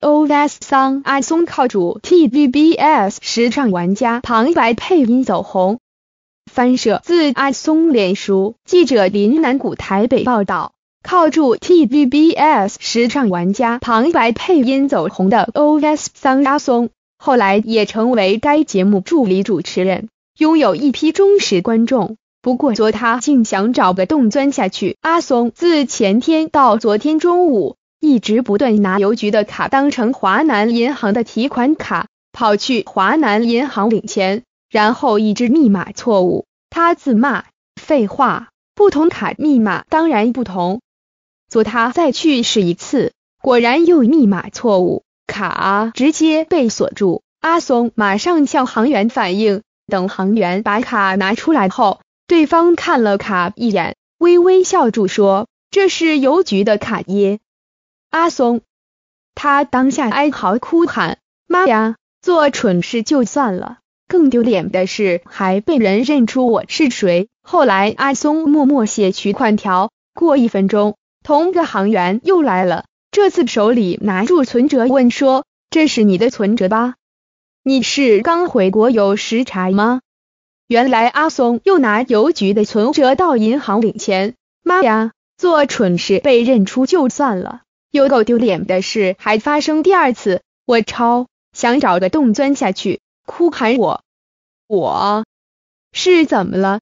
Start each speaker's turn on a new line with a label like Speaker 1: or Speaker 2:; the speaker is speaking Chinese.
Speaker 1: OS 桑阿松靠住 TVBS 时尚玩家旁白配音走红，翻摄自阿松脸书。记者林南古台北报道，靠住 TVBS 时尚玩家旁白配音走红的 OS 桑阿松，后来也成为该节目助理主持人，拥有一批忠实观众。不过昨他竟想找个洞钻下去，阿松自前天到昨天中午。一直不断拿邮局的卡当成华南银行的提款卡跑去华南银行领钱，然后一直密码错误。他自骂：“废话，不同卡密码当然不同。”左他再去试一次，果然又密码错误，卡直接被锁住。阿松马上向行员反映，等行员把卡拿出来后，对方看了卡一眼，微微笑住说：“这是邮局的卡耶。”阿松，他当下哀嚎哭喊：“妈呀！做蠢事就算了，更丢脸的是还被人认出我是谁。”后来阿松默默写取款条。过一分钟，同个行员又来了，这次手里拿住存折问说：“这是你的存折吧？你是刚回国有时差吗？”原来阿松又拿邮局的存折到银行领钱。妈呀！做蠢事被认出就算了。又够丢脸的事还发生第二次，我超想找个洞钻下去，哭喊我，我是怎么了？